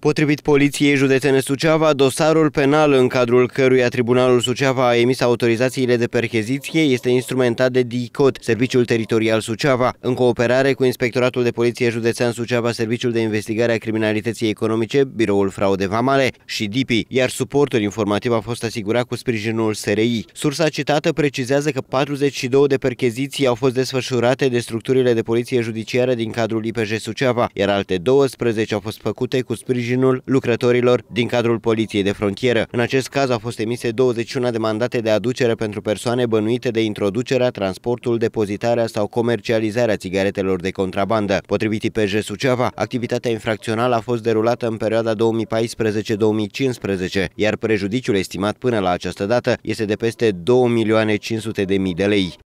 Potrivit Poliției Județene Suceava, dosarul penal în cadrul căruia Tribunalul Suceava a emis autorizațiile de percheziție este instrumentat de DICOT, Serviciul Teritorial Suceava, în cooperare cu Inspectoratul de Poliție Județean Suceava, Serviciul de Investigare a Criminalității Economice, Biroul Fraude Vamale și DIPI, iar suportul informativ a fost asigurat cu sprijinul SRI. Sursa citată precizează că 42 de percheziții au fost desfășurate de structurile de poliție judiciară din cadrul IPJ Suceava, iar alte 12 au fost făcute cu sprijinul sprijinul lucrătorilor din cadrul Poliției de Frontieră. În acest caz au fost emise 21 de mandate de aducere pentru persoane bănuite de introducerea, transportul, depozitarea sau comercializarea țigaretelor de contrabandă. Potrivit IPJ Suceava, activitatea infracțională a fost derulată în perioada 2014-2015, iar prejudiciul estimat până la această dată este de peste 2.500.000 de lei.